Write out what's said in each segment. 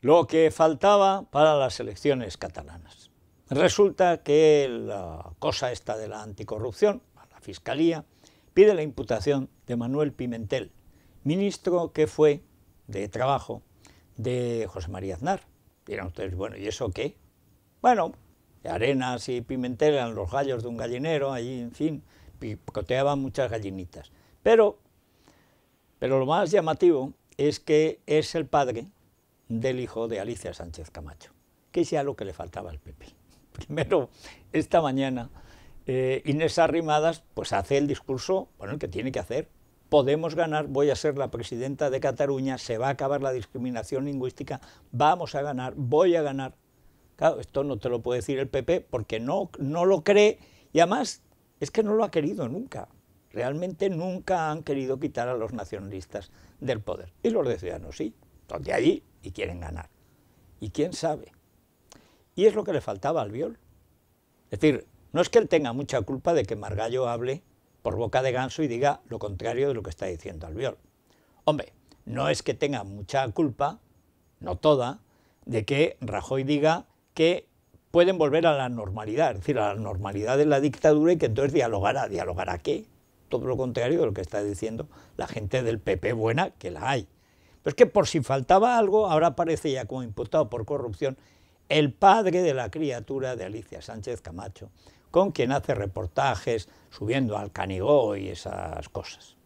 lo que faltaba para las elecciones catalanas. Resulta que la cosa esta de la anticorrupción, la Fiscalía, pide la imputación de Manuel Pimentel, ministro que fue de Trabajo de José María Aznar. eran ustedes, bueno, ¿y eso qué? Bueno, Arenas y Pimentel eran los gallos de un gallinero, allí, en fin, picoteaban muchas gallinitas. Pero, pero lo más llamativo es que es el padre del hijo de Alicia Sánchez Camacho, que sea lo que le faltaba al PP. Primero, esta mañana, eh, Inés Arrimadas pues hace el discurso, bueno, el que tiene que hacer. Podemos ganar, voy a ser la presidenta de Cataluña, se va a acabar la discriminación lingüística, vamos a ganar, voy a ganar. Claro, esto no te lo puede decir el PP porque no, no lo cree y además es que no lo ha querido nunca. Realmente nunca han querido quitar a los nacionalistas del poder. Y los de Ciudadanos sí, donde de allí y quieren ganar. ¿Y quién sabe? Y es lo que le faltaba al viol. Es decir, no es que él tenga mucha culpa de que Margallo hable por boca de ganso y diga lo contrario de lo que está diciendo al viol, Hombre, no es que tenga mucha culpa, no toda, de que Rajoy diga que pueden volver a la normalidad, es decir, a la normalidad de la dictadura y que entonces dialogará. ¿Dialogará qué? Todo lo contrario de lo que está diciendo la gente del PP buena, que la hay es que por si faltaba algo, ahora aparece ya como imputado por corrupción el padre de la criatura de Alicia Sánchez Camacho, con quien hace reportajes subiendo al Canigó y esas cosas.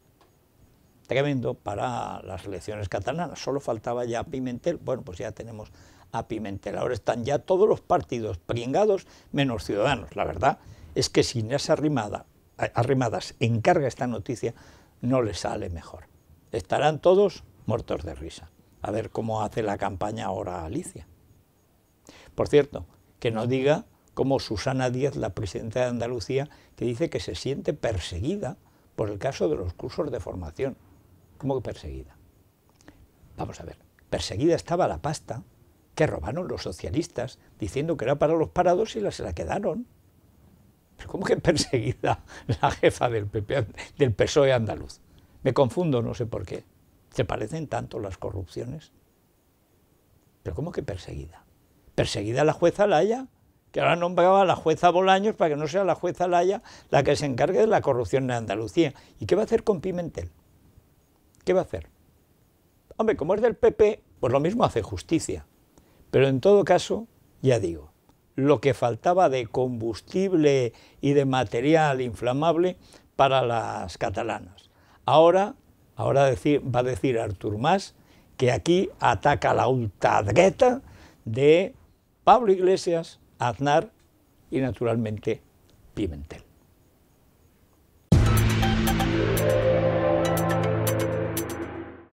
Tremendo para las elecciones catalanas. Solo faltaba ya Pimentel. Bueno, pues ya tenemos a Pimentel. Ahora están ya todos los partidos pringados menos Ciudadanos. La verdad es que sin esas arrimada, arrimadas encarga esta noticia, no le sale mejor. Estarán todos muertos de risa. A ver cómo hace la campaña ahora Alicia. Por cierto, que no diga como Susana Díaz, la presidenta de Andalucía, que dice que se siente perseguida por el caso de los cursos de formación. ¿Cómo que perseguida? Vamos a ver, perseguida estaba la pasta que robaron los socialistas diciendo que era para los parados y la, se la quedaron. ¿Pero cómo que perseguida la jefa del, del PSOE andaluz? Me confundo, no sé por qué. ¿Se parecen tanto las corrupciones? Pero ¿cómo que perseguida? Perseguida la jueza Laya, que ahora nombraba a la jueza Bolaños para que no sea la jueza Laya la que se encargue de la corrupción en Andalucía. ¿Y qué va a hacer con Pimentel? ¿Qué va a hacer? Hombre, como es del PP, pues lo mismo hace justicia. Pero en todo caso, ya digo, lo que faltaba de combustible y de material inflamable para las catalanas. Ahora Ahora va a decir Artur Mas que aquí ataca la ultradreta de Pablo Iglesias, Aznar y naturalmente Pimentel.